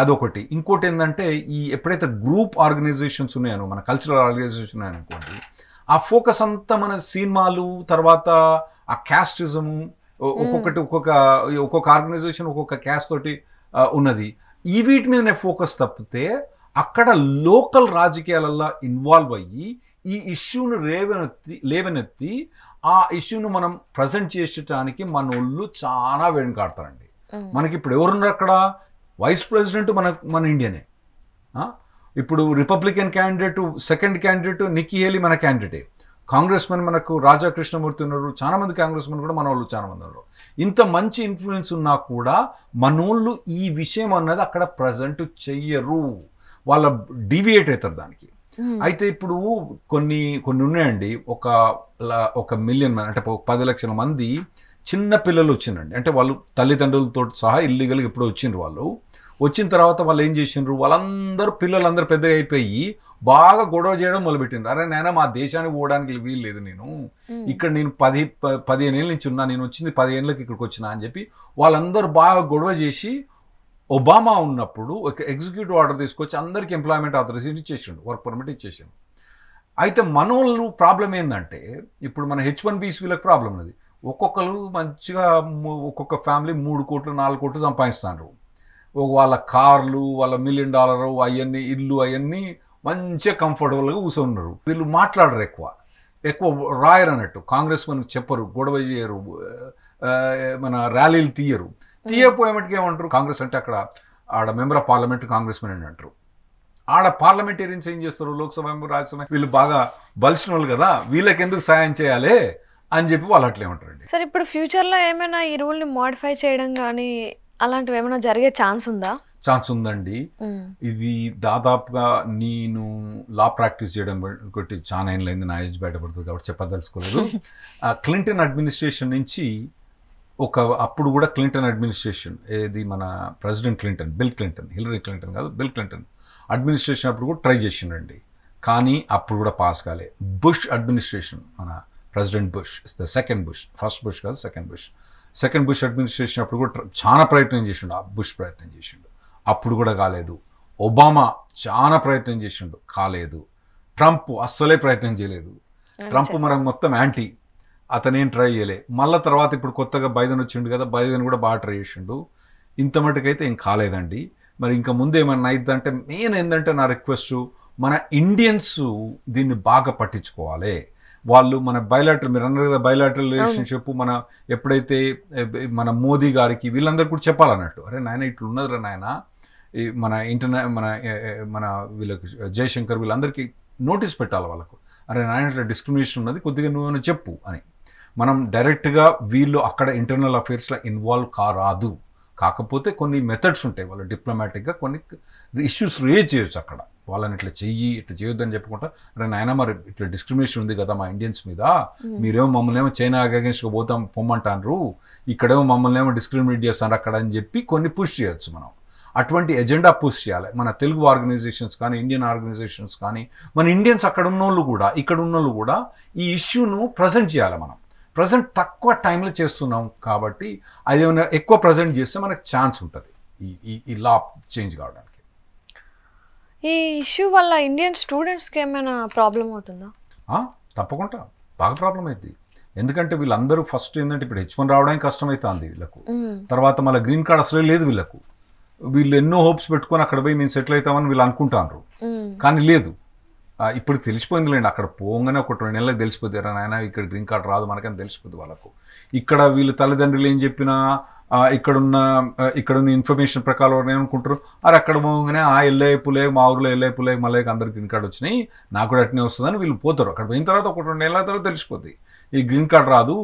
అదొకటి ఇంకోటి ఏంటంటే ఈ ఎప్పుడైతే గ్రూప్ ఆర్గనైజేషన్స్ ఉన్నాయో మన కల్చరల్ ఆర్గనైజేషన్ ఉన్నాయనుకోండి ఆ ఫోకస్ అంతా మన సినిమాలు తర్వాత ఆ క్యాస్టిజము ఒక్కొక్కటి ఒక్కొక్క ఒక్కొక్క ఆర్గనైజేషన్ ఒక్కొక్క క్యాస్ట్ తోటి ఉన్నది ఈ వీటి మీదనే ఫోకస్ తప్పితే అక్కడ లోకల్ రాజకీయాలల్లో ఇన్వాల్వ్ అయ్యి ఈ ఇష్యూను రేవెనెత్తి లేవనెత్తి ఆ ఇష్యూను మనం ప్రజెంట్ చేసేటానికి మన ఒళ్ళు చాలా వెనుకాడతారండి మనకి ఇప్పుడు ఎవరున్నారు అక్కడ వైస్ ప్రెసిడెంట్ మన మన ఇండియానే ఇప్పుడు Republican candidate second candidate Nikki Haley మన క్యాండిడేట్ కాంగ్రెస్ మెన్ మనకు రాజా కృష్ణమూర్తి ఉన్నారు చాలామంది కాంగ్రెస్ మెన్ కూడా మన వాళ్ళు చాలామంది ఉన్నారు ఇంత మంచి ఇన్ఫ్లుయెన్స్ ఉన్నా కూడా మనోళ్ళు ఈ విషయం అన్నది అక్కడ ప్రజెంట్ చెయ్యరు వాళ్ళ డీవియేట్ అవుతారు దానికి hmm. అయితే ఇప్పుడు కొన్ని కొన్ని ఉన్నాయండి ఒక ఒక మిలియన్ మంది అంటే పది లక్షల మంది చిన్న పిల్లలు వచ్చిందండి అంటే వాళ్ళు తల్లిదండ్రులతో సహా ఇల్లీగల్గా ఇప్పుడు వచ్చిండ్రు వాళ్ళు వచ్చిన తర్వాత వాళ్ళు ఏం చేసిండ్రు వాళ్ళందరూ పిల్లలందరూ పెద్దగా అయిపోయి బాగా గొడవ చేయడం మొదలుపెట్టిండ్రు అరే నేను మా దేశానికి పోవడానికి వీలు లేదు నేను ఇక్కడ నేను పది పదిహేను ఏళ్ళ నుంచి ఉన్నా నేను వచ్చింది పదిహేనులకు ఇక్కడికి వచ్చిన అని చెప్పి వాళ్ళందరూ బాగా గొడవ చేసి ఒబామా ఉన్నప్పుడు ఒక ఎగ్జిక్యూటివ్ ఆర్డర్ తీసుకొచ్చి అందరికి ఎంప్లాయ్మెంట్ ఆథరైజేషన్ ఇచ్చేసిండు వర్క్ పర్మిట్ ఇచ్చేసిండు అయితే మనోళ్ళు ప్రాబ్లం ఏంటంటే ఇప్పుడు మన హెచ్ వన్ బీసీలకు ప్రాబ్లం ఉన్నది ఒక్కొక్కరు మంచిగా ఒక్కొక్క ఫ్యామిలీ మూడు కోట్లు నాలుగు కోట్లు సంపాదిస్తున్నారు వాళ్ళ కార్లు వాళ్ళ మిలియన్ డాలర్ అవన్నీ ఇల్లు అవన్నీ మంచిగా కంఫర్టబుల్గా కూర్చున్నారు వీళ్ళు మాట్లాడరు ఎక్కువ ఎక్కువ రాయరు అన్నట్టు కాంగ్రెస్ మనకు చెప్పరు గొడవ చేయరు మన ర్యాలీలు తీయరు తీయపోయేమటికి ఏమంటారు కాంగ్రెస్ అంటే అక్కడ ఆడ member of parliament congressmen అని అంటారు ఆడ పార్లమెంటేరియన్స్ ఏం చేస్తారు లోక్సభ రాజ్యసభ వీళ్ళు బాగా బలిసిన వాళ్ళు కదా వీళ్ళకి ఎందుకు సాయం చేయాలి అని చెప్పి వాళ్ళు అట్లేమంటారు అండి సార్ ఇప్పుడు ఫ్యూచర్లో ఏమైనా ఈ రూల్ని మోడిఫై చేయడం కానీ అలాంటివి ఏమైనా జరిగే ఛాన్స్ ఉందా ఛాన్స్ ఉందండి ఇది దాదాపుగా నేను లా ప్రాక్టీస్ చేయడం ఒకటి చాలా లేదు నా ఏజ్ బయటపడుతుంది కాబట్టి చెప్పదలుచుకోలేదు క్లింటన్ అడ్మినిస్ట్రేషన్ నుంచి ఒక అప్పుడు కూడా క్లింటన్ అడ్మినిస్ట్రేషన్ ఏది మన president Clinton Bill Clinton Hillary Clinton కాదు బిల్ క్లింటన్ అడ్మినిస్ట్రేషన్ అప్పుడు కూడా ట్రై చేసిండండి కానీ అప్పుడు కూడా పాస్ కాలే బుష్ అడ్మినిస్ట్రేషన్ మన president Bush the second Bush first Bush కాదు second Bush second Bush administration అప్పుడు కూడా చాలా ప్రయత్నం చేసిండు ఆ బుష్ ప్రయత్నం చేసిండు అప్పుడు కూడా కాలేదు ఒబామా చాలా ప్రయత్నం చేసిండు కాలేదు ట్రంప్ అస్సలే ప్రయత్నం చేయలేదు ట్రంప్ మనం మొత్తం యాంటీ అతనేం ట్రై చేయలే మళ్ళీ తర్వాత ఇప్పుడు కొత్తగా బైదన్ వచ్చిండు కదా బైదన్ కూడా బాగా ట్రై చేసిండు ఇంత మటుకైతే ఏం కాలేదండి మరి ఇంకా ముందేమన్నా అయిద్దంటే మెయిన్ ఏంటంటే నా రిక్వెస్ట్ మన ఇండియన్స్ దీన్ని బాగా పట్టించుకోవాలి వాళ్ళు మన బయలాటరల్ మీరు అన్నారు కదా బయలాటరల్ రిలేషన్షిప్ మన ఎప్పుడైతే మన మోదీ గారికి వీళ్ళందరూ కూడా చెప్పాలన్నట్టు అరే నాయన ఇట్లున్నది రా నాయన మన ఇంటర్నే మన మన వీళ్ళకి జయశంకర్ వీళ్ళందరికీ నోటీస్ పెట్టాలి వాళ్ళకు అరే నాయన ఇట్లా డిస్క్రిమినేషన్ ఉన్నది కొద్దిగా నువ్వు చెప్పు అని మనం డైరెక్ట్గా వీళ్ళు అక్కడ ఇంటర్నల్ అఫైర్స్లో ఇన్వాల్వ్ కారాదు కాకపోతే కొన్ని మెథడ్స్ ఉంటాయి వాళ్ళు డిప్లొమాటిక్గా కొన్ని ఇష్యూస్ రేజ్ చేయొచ్చు అక్కడ వాళ్ళని ఇట్లా చెయ్యి ఇట్లా చేయొద్దని చెప్పుకుంటా అంటే నాయన మరి ఇట్లా డిస్క్రిమినేషన్ ఉంది కదా మా ఇండియన్స్ మీద hmm. మీరేమో మమ్మల్ని ఏమో చైనా అగేన్స్ట్గా పోతాం పొమ్మంటారు ఇక్కడేమో మమ్మల్ని ఏమో డిస్క్రిమినేట్ చేస్తారు అక్కడ అని చెప్పి కొన్ని పుష్ చేయొచ్చు మనం అటువంటి ఎజెండా పుష్ చేయాలి మన తెలుగు ఆర్గనైజేషన్స్ కానీ ఇండియన్ ఆర్గనైజేషన్స్ కానీ మన ఇండియన్స్ అక్కడ ఉన్నోళ్ళు కూడా ఇక్కడ ఉన్నోళ్ళు కూడా ఈ ఇష్యూను ప్రజెంట్ చేయాలి మనం ప్రజెంట్ తక్కువ టైంలో చేస్తున్నాం కాబట్టి అది ఏమైనా ఎక్కువ ప్రజెంట్ చేస్తే మనకు ఛాన్స్ ఉంటుంది ఈ ఈ లా చేంజ్ కావడానికి ఈ ఇష్యూ వల్ల ఇండియన్ స్టూడెంట్స్కి ఏమైనా ప్రాబ్లం అవుతుందా తప్పకుండా బాగా ప్రాబ్లం అవుతుంది ఎందుకంటే వీళ్ళందరూ ఫస్ట్ ఏంటంటే ఇప్పుడు హెచ్ వన్ రావడానికి కష్టమవుతుంది వీళ్ళకు తర్వాత మళ్ళీ గ్రీన్ కార్డ్ అసలే లేదు వీళ్ళకు వీళ్ళు ఎన్నో హోప్స్ పెట్టుకొని అక్కడ పోయి మేము సెటిల్ అవుతామని వీళ్ళు అనుకుంటాను కానీ లేదు ఇప్పుడు తెలిసిపోయింది లేండి అక్కడ పోగానే ఒక రెండు నెలలకు తెలిసిపోతారు నాయన ఇక్కడ గ్రీన్ కార్డ్ రాదు మనకని తెలిసిపోతుంది వాళ్ళకు ఇక్కడ వీళ్ళు తల్లిదండ్రులు ఏం చెప్పినా ఇక్కడున్న ఇక్కడున్న ఇన్ఫర్మేషన్ ప్రకారం ఏమనుకుంటారు అరే అక్కడ పోగానే ఆ ఎల్లయ్య పులే మా ఊర్లో ఎల్లయ్య పులే మళ్ళీ అందరు గ్రీన్ కార్డు వచ్చినాయి నాకు కూడా అట్నే వస్తుందని వీళ్ళు పోతారు అక్కడ పోయిన తర్వాత ఒక రెండు నెలల తర్వాత తెలిసిపోద్ది ఈ గ్రీన్ కార్డ్ రాదు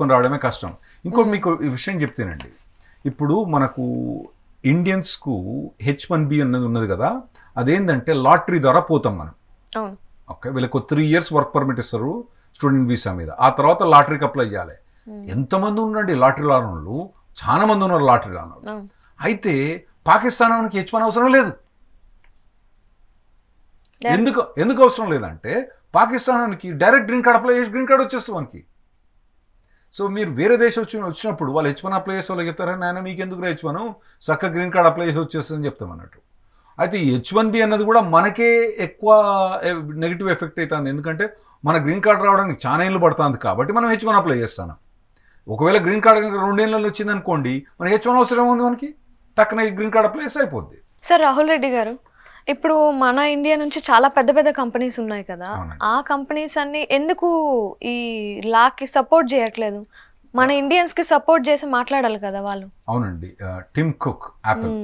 పని రావడమే కష్టం ఇంకోటి hmm. మీకు ఈ విషయం చెప్తేనండి ఇప్పుడు మనకు ఇండియన్స్కు హెచ్ వన్ బి అన్నది ఉన్నది కదా అదేంటంటే లాటరీ ద్వారా పోతాం మనం ఓకే వీళ్ళకు త్రీ ఇయర్స్ వర్క్ పర్మిట్ ఇస్తారు స్టూడెంట్ వీసా మీద ఆ తర్వాత లాటరీకి అప్లై చేయాలి hmm. ఎంతమంది ఉండండి లాటరీ వాళ్ళు చాలా మంది ఉన్నారు లాటరీలో అయితే పాకిస్తానానికి పని అవసరం లేదు ఎందుకు ఎందుకు అవసరం లేదంటే పాకిస్తానానికి డైరెక్ట్ గ్రీన్ కార్డ్ అప్లై చేసి గ్రీన్ కార్డ్ వచ్చేస్తుంది మనకి సో మీరు వేరే దేశం వచ్చి వచ్చినప్పుడు వాళ్ళు హెచ్మన్ అప్లై చేసే వాళ్ళు చెప్తారా నాయన మీకు ఎందుకు హెచ్మన్ చక్క గ్రీన్ కార్డ్ అప్లై చేసి వచ్చేస్తుందని చెప్తాం అన్నట్టు అయితే ఈ హెచ్ వన్ బి అన్నది కూడా మనకే ఎక్కువ నెగిటివ్ ఎఫెక్ట్ అవుతుంది ఎందుకంటే మన గ్రీన్ కార్డ్ రావడానికి చాలా ఏళ్ళు పడుతుంది కాబట్టి మనం హెచ్ వన్ అప్లై చేస్తాను ఒకవేళ గ్రీన్ కార్డ్ కనుక రెండేళ్ళలో వచ్చింది అనుకోండి మన హెచ్ వన్ అవసరం ఉంది మనకి టక్కున ఈ గ్రీన్ కార్డ్ ప్లేస్ అయిపోద్ది సార్ రాహుల్ రెడ్డి గారు ఇప్పుడు మన ఇండియా నుంచి చాలా పెద్ద పెద్ద కంపెనీస్ ఉన్నాయి కదా ఆ కంపెనీస్ అన్ని ఎందుకు ఈ లాకి సపోర్ట్ చేయట్లేదు మన ఇండియన్స్ కి సపోర్ట్ చేసి మాట్లాడాలి కదా వాళ్ళు అవునండి Tim Cook Apple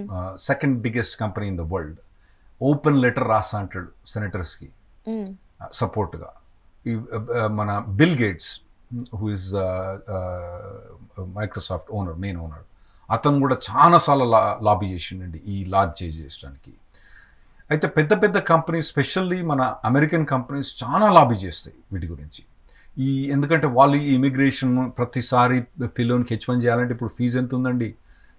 second biggest company in the world open letter రాస్తా అంటాడు సెనేటర్స్కి సపోర్ట్గా ఈ మన Bill Gates who is Microsoft owner main owner అతను కూడా చాలాసార్లు లా లాబీ చేసిండండి ఈ లాజ్ చేంజ్ చేయడానికి అయితే పెద్ద పెద్ద కంపెనీస్ స్పెషల్లీ మన అమెరికన్ కంపెనీస్ చాలా లాబీ చేస్తాయి వీటి గురించి ఈ ఎందుకంటే వాళ్ళు ఈ ఇమిగ్రేషన్ ప్రతిసారి పిల్లోని హెచ్ వన్ చేయాలంటే ఇప్పుడు ఫీజు ఎంత ఉందండి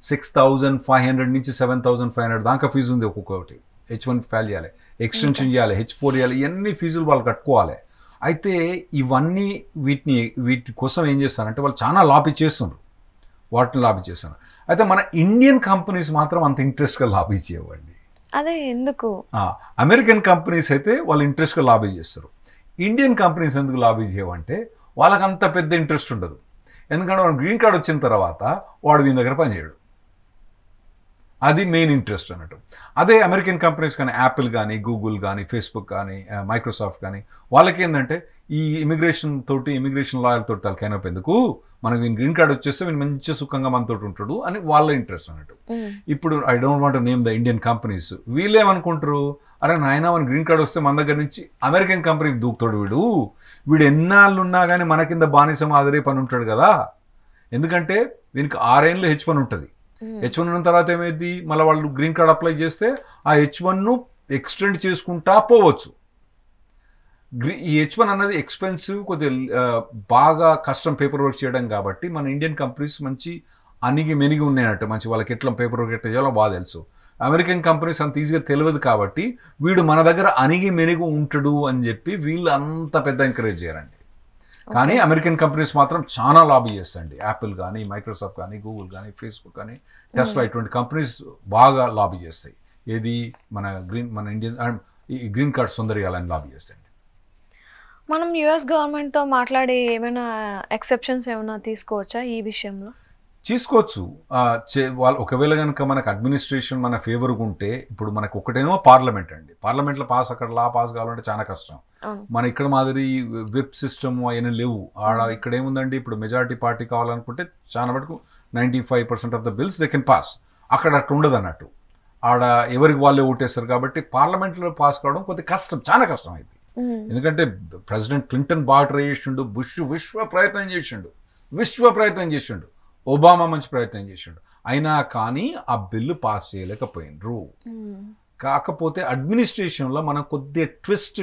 సిక్స్ థౌజండ్ ఫైవ్ హండ్రెడ్ నుంచి సెవెన్ థౌజండ్ ఫైవ్ హండ్రెడ్ దాకా ఫీజు ఉంది ఒక్కొక్కటి హెచ్ వన్ ఫైల్ చేయాలి ఎక్స్టెన్షన్ చేయాలి హెచ్ ఫోర్ చేయాలి ఇవన్నీ ఫీజులు వాళ్ళు కట్టుకోవాలి అయితే ఇవన్నీ వీటిని వీటి కోసం ఏం చేస్తారంటే వాళ్ళు చాలా లాబీ చేస్తున్నారు వాటిని లాబీ చేస్తున్నారు అయితే మన ఇండియన్ కంపెనీస్ మాత్రం అంత ఇంట్రెస్ట్గా లాబీ చేయవండి అదే ఎందుకు అమెరికన్ కంపెనీస్ అయితే వాళ్ళు ఇంట్రెస్ట్గా లాబీ చేస్తారు ఇండియన్ కంపెనీస్ ఎందుకు లాబీ చేయవంటే వాళ్ళకంత పెద్ద ఇంట్రెస్ట్ ఉండదు ఎందుకంటే వాడు గ్రీన్ కార్డ్ వచ్చిన తర్వాత వాడు దీని దగ్గర పనిచేయడు అది మెయిన్ ఇంట్రెస్ట్ అన్నట్టు అదే అమెరికన్ కంపెనీస్ కానీ యాపిల్ కానీ గూగుల్ కానీ ఫేస్బుక్ కానీ మైక్రోసాఫ్ట్ కానీ వాళ్ళకి ఏంటంటే ఈ ఇమిగ్రేషన్ తోటి ఇమిగ్రేషన్ లాయర్ తోటి తలకి అయినప్పుడు మనకి దీని గ్రీన్ కార్డ్ వచ్చేస్తే వీళ్ళు మంచి సుఖంగా మనతో ఉంటాడు అని వాళ్ళ ఇంట్రెస్ట్ అన్నట్టు ఇప్పుడు I don't want name the Indian companies వీళ్ళేమనుకుంటారు అరే నాయన మన గ్రీన్ కార్డ్ వస్తే మన దగ్గర నుంచి అమెరికన్ కంపెనీకి దూకుతాడు వీడు వీడు ఎన్నాళ్ళు ఉన్నా కానీ మన కింద బానిస మాదిరి పని ఉంటాడు కదా ఎందుకంటే దీనికి ఆరేళ్ళు హెచ్ పని ఉంటుంది హెచ్ hmm. వన్ ఉన్న తర్వాత ఏమైంది మళ్ళీ వాళ్ళు గ్రీన్ కార్డ్ అప్లై చేస్తే ఆ హెచ్ వన్ను ఎక్స్టెండ్ చేసుకుంటా పోవచ్చు ఈ హెచ్ వన్ అన్నది ఎక్స్పెన్సివ్ కొద్దిగా బాగా కష్టం పేపర్ వర్క్ చేయడం కాబట్టి మన ఇండియన్ కంపెనీస్ మంచి అనిగి మెనిగి ఉన్నాయన్నట్టు మంచి వాళ్ళకి ఎట్లా పేపర్ వర్క్ ఎట్లా చేయాలో బాగా తెలుసు అమెరికన్ కంపెనీస్ అంత ఈజీగా తెలియదు కాబట్టి వీడు మన దగ్గర అనిగి మెనిగి ఉంటాడు అని చెప్పి వీళ్ళు అంత పెద్ద ఎంకరేజ్ చేయాలండి కానీ అమెరికన్ కంపెనీస్ మాత్రం చాలా లాబీ చేస్తాయండి యాపిల్ కానీ మైక్రోసాఫ్ట్ కానీ గూగుల్ కానీ ఫేస్బుక్ కానీ టెస్లా ఇటువంటి కంపెనీస్ బాగా లాబీ చేస్తాయి ఏది మన గ్రీన్ మన ఇండియన్ ఈ గ్రీన్ కార్డ్ సుందరియాలని లాబీ చేస్తాయండి మనం యుఎస్ గవర్నమెంట్తో మాట్లాడే ఏమైనా ఎక్సెప్షన్స్ ఏమైనా తీసుకోవచ్చా ఈ విషయంలో చేసుకోవచ్చు వాళ్ళు ఒకవేళ కనుక మనకు అడ్మినిస్ట్రేషన్ మన ఫేవర్గా ఉంటే ఇప్పుడు మనకు ఒకటేమో పార్లమెంట్ అండి పార్లమెంట్లో పాస్ అక్కడ లా పాస్ కావాలంటే చాలా కష్టం మన ఇక్కడ మాదిరి వెబ్ సిస్టమ్ అయిన లేవు ఆడ ఇక్కడ ఏముందండి ఇప్పుడు మెజారిటీ పార్టీ కావాలనుకుంటే చాలా మటుకు ninety five percent of the bills they can pass అక్కడ అట్లా ఉండదు అన్నట్టు ఆడ ఎవరికి వాళ్ళే ఓటేస్తారు కాబట్టి పార్లమెంట్లో పాస్ కావడం కొద్దిగా కష్టం చాలా కష్టం అయింది ఎందుకంటే ప్రెసిడెంట్ క్లింటన్ బాటర్ చేసిండు బుష్ విశ్వ ప్రయత్నం చేసిండు విశ్వ ప్రయత్నం చేసిండు ఒబామా మంచి ప్రయత్నం చేసిండు అయినా కానీ ఆ బిల్లు పాస్ చేయలేకపోయినరు hmm. కాకపోతే అడ్మినిస్ట్రేషన్లో మనం కొద్దిగా ట్విస్ట్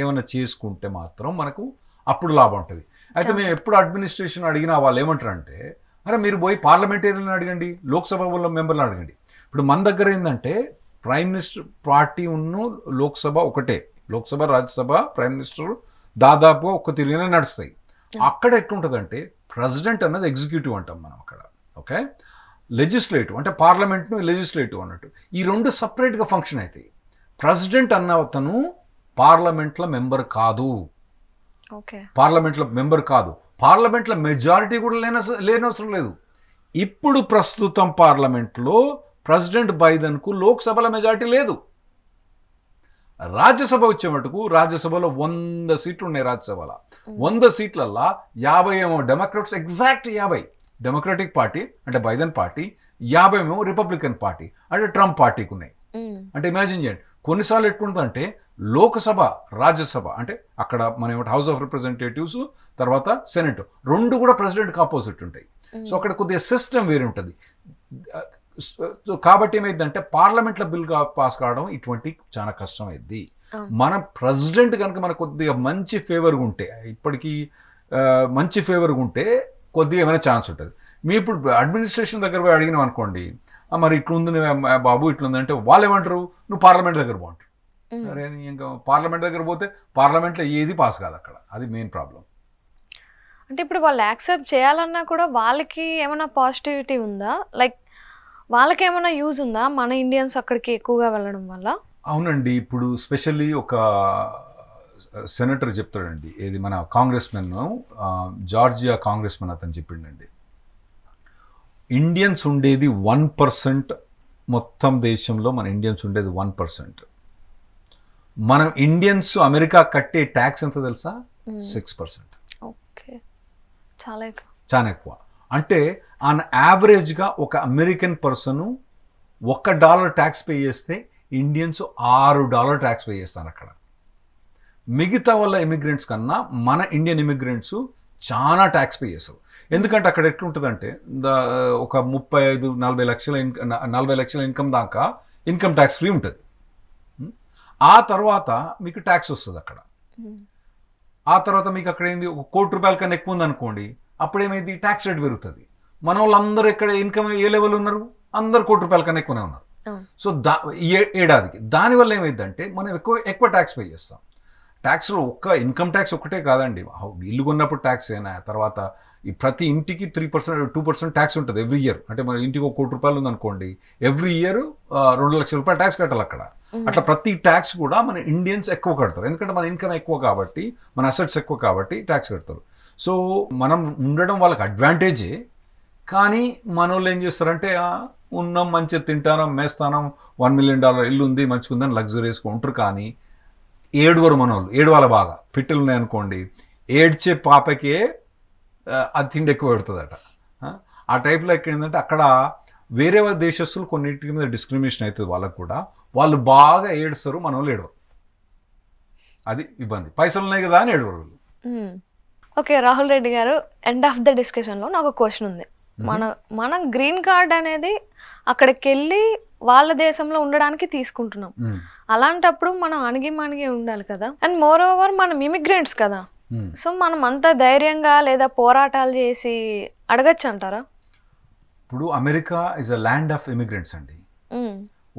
ఏమైనా చేసుకుంటే మాత్రం మనకు అప్పుడు లాభం ఉంటుంది అయితే మేము ఎప్పుడు అడ్మినిస్ట్రేషన్ అడిగినా వాళ్ళు ఏమంటారంటే అరే మీరు పోయి పార్లమెంటేరియన్ అడగండి లోక్సభ వల్ల మెంబర్లు అడగండి ఇప్పుడు మన దగ్గర ఏంటంటే ప్రైమ్ మినిస్టర్ పార్టీ ఉన్న లోక్సభ ఒకటే లోక్సభ రాజ్యసభ ప్రైమ్ మినిస్టర్ దాదాపుగా ఒక తిరిగినే నడుస్తాయి అక్కడ ఎట్లుంటుందంటే ప్రెసిడెంట్ అన్నది ఎగ్జిక్యూటివ్ అంటాం మనం అక్కడ ఓకే లెజిస్లేటివ్ అంటే పార్లమెంట్ను లెజిస్లేటివ్ అన్నట్టు ఈ రెండు సపరేట్గా ఫంక్షన్ అవుతాయి ప్రెసిడెంట్ అన్న అతను పార్లమెంట్ల మెంబర్ కాదు పార్లమెంట్ల మెంబర్ కాదు పార్లమెంట్ల మెజారిటీ కూడా లేన లేనవసరం లేదు ఇప్పుడు ప్రస్తుతం పార్లమెంట్లో ప్రెసిడెంట్ బైడెన్కు లోక్సభల మెజారిటీ లేదు రాజ్యసభ వచ్చే మటుకు రాజ్యసభలో వంద సీట్లు ఉన్నాయి రాజ్యసభలో వంద సీట్లల్లా యాభై ఏమో డెమోక్రాట్స్ ఎగ్జాక్ట్ యాభై డెమోక్రాటిక్ పార్టీ అంటే బైదన్ పార్టీ యాభై ఏమో రిపబ్లికన్ పార్టీ అంటే ట్రంప్ పార్టీకి ఉన్నాయి అంటే ఇమాజిన్ చేయండి కొన్నిసార్లు ఎట్లుంటుందంటే లోకసభ రాజ్యసభ అంటే అక్కడ మన ఏమిటి హౌస్ ఆఫ్ రిప్రజెంటేటివ్స్ తర్వాత సెనెట్ రెండు కూడా ప్రెసిడెంట్ ఆపోజిట్ ఉంటాయి సో అక్కడ కొద్దిగా సిస్టమ్ వేరే ఉంటుంది కాబట్టి ఏమైందంటే పార్లమెంట్లో బిల్ పాస్ కావడం ఇటువంటి చాలా కష్టమైంది మన ప్రెసిడెంట్ కనుక మనకు కొద్దిగా మంచి ఫేవర్గా ఉంటే ఇప్పటికీ మంచి ఫేవర్గా ఉంటే కొద్దిగా ఏమైనా ఛాన్స్ ఉంటుంది మీ ఇప్పుడు అడ్మినిస్ట్రేషన్ దగ్గర పోయి అడిగినాం అనుకోండి మరి ఇట్లుంది బాబు ఇట్లుంది అంటే వాళ్ళు ఏమంటారు నువ్వు పార్లమెంట్ దగ్గర బాగుంటారు ఇంకా పార్లమెంట్ దగ్గర పోతే పార్లమెంట్లో ఏది పాస్ కాదు అక్కడ అది మెయిన్ ప్రాబ్లం అంటే ఇప్పుడు వాళ్ళు యాక్సెప్ట్ చేయాలన్నా కూడా వాళ్ళకి ఏమైనా పాజిటివిటీ ఉందా లైక్ వాళ్ళకేమైనా యూజ్ ఉందా మన ఇండియన్స్ అక్కడికి ఎక్కువగా వెళ్ళడం వల్ల అవునండి ఇప్పుడు స్పెషల్లీ ఒక సెనేటర్ చెప్తాడండి ఏది మన congressmen Georgia congressmen అతను చెప్పిండండి ఇండియన్స్ ఉండేది వన్ పర్సెంట్ మొత్తం దేశంలో మన ఇండియన్స్ ఉండేది వన్ పర్సెంట్ మనం ఇండియన్స్ అమెరికా కట్టే ట్యాక్స్ ఎంత తెలుసా సిక్స్ పర్సెంట్ చాలా ఎక్కువ అంటే ఆన్ యావరేజ్గా ఒక అమెరికన్ పర్సను ఒక్క డాలర్ ట్యాక్స్ పే చేస్తే ఇండియన్స్ ఆరు డాలర్ ట్యాక్స్ పే చేస్తారు అక్కడ మిగతా వాళ్ళ ఇమిగ్రెంట్స్ కన్నా మన ఇండియన్ ఇమిగ్రెంట్స్ చాలా ట్యాక్స్ పే చేస్తారు ఎందుకంటే అక్కడ ఎట్లుంటుందంటే ద ఒక ముప్పై ఐదు నలభై లక్షల ఇన్ నలభై లక్షల ఇన్కమ్ దాకా ఇన్కమ్ ట్యాక్స్ ఫ్రీ ఉంటుంది ఆ తర్వాత మీకు ట్యాక్స్ వస్తుంది అక్కడ ఆ తర్వాత మీకు అక్కడ ఏంది ఒక కోటి రూపాయల కన్నా ఎక్కువ ఉందనుకోండి అప్పుడేమైంది ట్యాక్స్ రేట్ పెరుగుతుంది మన వాళ్ళందరూ ఇక్కడ ఇన్కమ్ ఏ లెవెల్ ఉన్నారు అందరు కోటి రూపాయల కన్నా ఎక్కువనే ఉన్నారు సో దా ఏడాదికి దానివల్ల ఏమైందంటే మనం ఎక్కువ ఎక్కువ ట్యాక్స్ పే చేస్తాం ట్యాక్స్లో ఒక్క ఇన్కమ్ ట్యాక్స్ ఒకటే కాదండి ఇల్లు కొన్నప్పుడు ట్యాక్స్ అయినా తర్వాత ఈ ప్రతి ఇంటికి three percent two percent tax ఉంటుంది ఎవ్రీ ఇయర్ అంటే మన ఇంటికి ఒక కోటి రూపాయలు ఉందనుకోండి ఎవ్రీ ఇయర్ రెండు లక్షల రూపాయలు ట్యాక్స్ కట్టాలి అక్కడ అట్లా ప్రతి ట్యాక్స్ కూడా మన ఇండియన్స్ ఎక్కువ కడతారు ఎందుకంటే మన ఇన్కమ్ ఎక్కువ కాబట్టి మన అసెట్స్ ఎక్కువ కాబట్టి ట్యాక్స్ కడతారు సో మనం ఉండడం వాళ్ళకి అడ్వాంటేజే కానీ మనోళ్ళు ఏం చేస్తారంటే ఉన్నాం మంచిగా తింటానం మేస్తానం వన్ మిలియన్ డాలర్ ఇల్లు ఉంది మంచిగుందని లగ్జరీస్గా ఉంటారు కానీ ఏడువరు మనోళ్ళు వాళ్ళ బాగా పిట్టలు ఉన్నాయనుకోండి ఏడ్చే పాపకే అది తిండి ఎక్కువ పెడుతుందట ఆ టైప్లో ఎక్కడ ఏంటంటే అక్కడ వేరే దేశస్తులు కొన్నింటి మీద డిస్క్రిమినేషన్ అవుతుంది వాళ్ళకు కూడా వాళ్ళు బాగా ఏడుస్తారు మన వాళ్ళు ఏడవరు అది ఇబ్బంది పైసలు ఉన్నాయి కదా అని ఏడవరు ఓకే రాహుల్ రెడ్డి గారు ఎండ్ ఆఫ్ ద డిస్కషన్లో నాకు క్వశ్చన్ ఉంది మన మనం గ్రీన్ కార్డ్ అనేది అక్కడికి వెళ్ళి వాళ్ళ దేశంలో ఉండడానికి తీసుకుంటున్నాం అలాంటప్పుడు మనం అణిగి మణిగి ఉండాలి కదా అండ్ మోర్ ఓవర్ మనం ఇమిగ్రెంట్స్ కదా సో మనం అంత ధైర్యంగా లేదా పోరాటాలు చేసి అడగచ్చు అంటారా ఇప్పుడు America is a land of immigrants అండి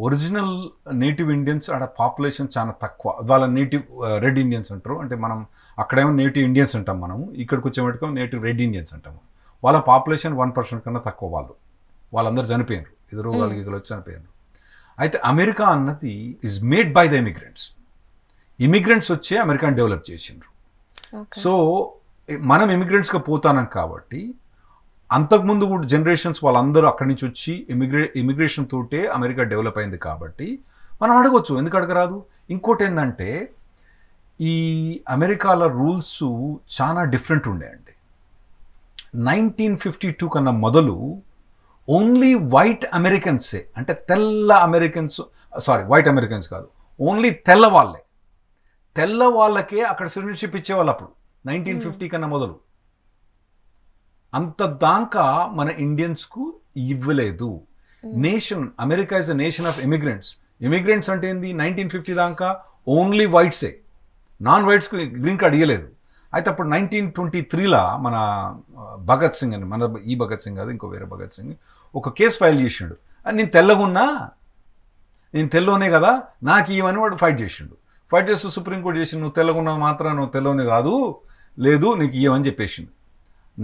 ఒరిజినల్ నేటివ్ ఇండియన్స్ ఆడ పాపులేషన్ చాలా తక్కువ వాళ్ళ నేటివ్ రెడ్ ఇండియన్స్ అంటారు అంటే మనం అక్కడేమో నేటివ్ ఇండియన్స్ అంటాం మనము ఇక్కడికి వచ్చేమటుకం నేటివ్ రెడ్ ఇండియన్స్ అంటాము వాళ్ళ పాపులేషన్ వన్ పర్సెంట్ కన్నా తక్కువ వాళ్ళు వాళ్ళందరూ చనిపోయారు వాళ్ళకి ఇక్కడ వచ్చి చనిపోయారు అయితే అమెరికా అన్నది is made by the immigrants immigrants వచ్చే అమెరికాని డెవలప్ చేసిండ్రు సో మనం ఇమిగ్రెంట్స్గా పోతానం కాబట్టి అంతకుముందు కూడా జనరేషన్స్ వాళ్ళందరూ అక్కడి నుంచి వచ్చి ఇమిగ్రే ఇమిగ్రేషన్ తోటే అమెరికా డెవలప్ అయింది కాబట్టి మనం అడగవచ్చు ఎందుకు అడగరాదు ఇంకోటి ఏంటంటే ఈ అమెరికాల రూల్స్ చాలా డిఫరెంట్ ఉండేయండి నైన్టీన్ ఫిఫ్టీ టూ కన్నా మొదలు ఓన్లీ వైట్ అమెరికన్సే అంటే తెల్ల అమెరికన్స్ సారీ వైట్ అమెరికన్స్ కాదు ఓన్లీ తెల్ల వాళ్ళే తెల్ల వాళ్ళకే అక్కడ సిటిజన్షిప్ ఇచ్చేవాళ్ళు అప్పుడు నైన్టీన్ ఫిఫ్టీ hmm. కన్నా మొదలు అంత దాకా మన ఇండియన్స్కు ఇవ్వలేదు nation America is a nation of immigrants immigrants అంటే ఏంది నైన్టీన్ ఫిఫ్టీ దాకా ఓన్లీ వైట్సే నాన్ వైట్స్కు గ్రీన్ కార్డ్ ఇవ్వలేదు అయితే అప్పుడు నైన్టీన్ ట్వంటీ త్రీలో మన భగత్ సింగ్ అని మన ఈ భగత్ సింగ్ కాదు ఇంకో వేరే భగత్ సింగ్ ఒక కేసు ఫైల్ చేసిండు అని నేను తెల్లగున్నా నేను తెల్లోనే కదా నాకు ఇవని వాడు ఫైట్ చేసిండు ఫైట్ చేస్తూ సుప్రీంకోర్టు చేసి నువ్వు తెల్లగున్నావు మాత్రం నువ్వు తెల్లోనే కాదు లేదు నీకు ఇవ్వని చెప్పేసిండు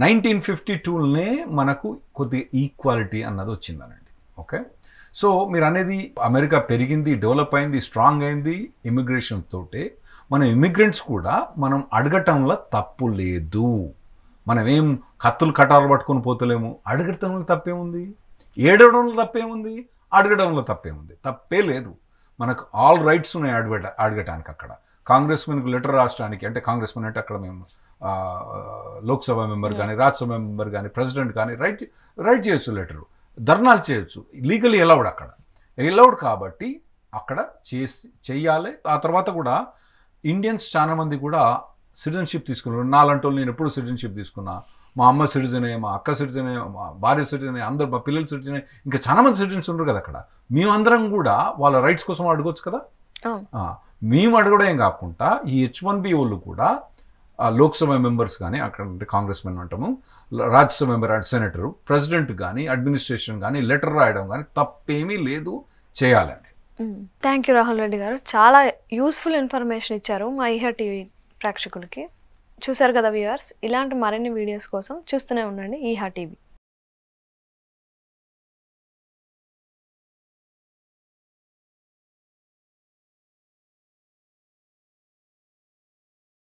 నైన్టీన్ ఫిఫ్టీ టూలోనే మనకు కొద్దిగా ఈక్వాలిటీ అన్నది వచ్చిందనండి ఓకే సో మీరు అనేది అమెరికా పెరిగింది డెవలప్ అయింది స్ట్రాంగ్ అయింది ఇమిగ్రేషన్ తోటి మన ఇమిగ్రెంట్స్ కూడా మనం అడగటంలో తప్పు లేదు మనం ఏం కత్తులు కటాలు పట్టుకొని పోతలేము అడగటంలో తప్పేముంది ఏడవడంలో తప్పేముంది అడగడంలో తప్పేముంది తప్పే లేదు మనకు ఆల్ రైట్స్ ఉన్నాయి అడగ అడగటానికి అక్కడ కాంగ్రెస్ మెన్కు లెటర్ రాష్ట్రానికి అంటే కాంగ్రెస్ మెన్ అంటే అక్కడ మేము లోక్సభ మెంబర్ కానీ రాజ్యసభ మెంబర్ కానీ ప్రెసిడెంట్ కానీ రైట్ రైట్ చేయొచ్చు లెటరు ధర్నాలు చేయొచ్చు లీగలీ ఎలౌడ్ అక్కడ ఎలౌడ్ కాబట్టి అక్కడ చేసి చేయాలి ఆ తర్వాత కూడా ఇండియన్స్ చాలా మంది కూడా సిటిజన్షిప్ తీసుకున్నారు నాలంటూ నేను ఎప్పుడు సిటిజన్షిప్ తీసుకున్నా మా అమ్మ సిటిజనే మా అక్క సిటిజనే మా భార్య సిటిజనే అందరు మా పిల్లలు సిటిజనే ఇంకా చాలా మంది సిటిజన్స్ ఉన్నారు కదా అక్కడ మేమందరం కూడా వాళ్ళ రైట్స్ కోసం అడగొచ్చు కదా మేము అడగడమే కాకుండా ఈ హెచ్ వన్ బి వాళ్ళు కూడా లోక్సభ మెంబర్స్ కానీ అక్కడ కాంగ్రెస్ మెన్ అంటాము రాజ్యసభ మెంబర్ అటు సెనేటరు ప్రెసిడెంట్ కానీ అడ్మినిస్ట్రేషన్ కానీ లెటర్ రాయడం కానీ తప్పేమీ లేదు చేయాలండి థ్యాంక్ యూ రాహుల్ రెడ్డి గారు చాలా యూస్ఫుల్ ఇన్ఫర్మేషన్ ఇచ్చారు మా ఈహ టీవీ ప్రేక్షకులకి చూశారు కదా వ్యూవర్స్ ఇలాంటి మరిన్ని వీడియోస్ కోసం చూస్తూనే ఉండండి ఈహా టీవీ